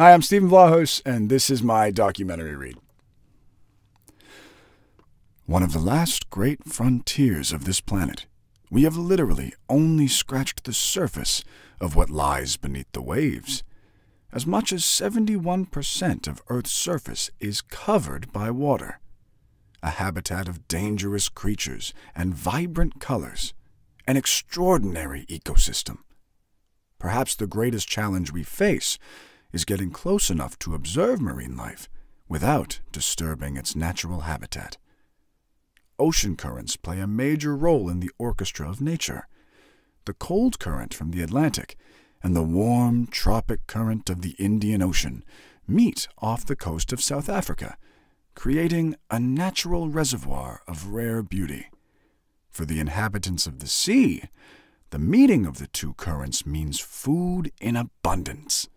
Hi, I'm Stephen Vlahos, and this is my documentary read. One of the last great frontiers of this planet, we have literally only scratched the surface of what lies beneath the waves. As much as 71% of Earth's surface is covered by water, a habitat of dangerous creatures and vibrant colors, an extraordinary ecosystem. Perhaps the greatest challenge we face is getting close enough to observe marine life without disturbing its natural habitat. Ocean currents play a major role in the orchestra of nature. The cold current from the Atlantic and the warm tropic current of the Indian Ocean meet off the coast of South Africa, creating a natural reservoir of rare beauty. For the inhabitants of the sea, the meeting of the two currents means food in abundance.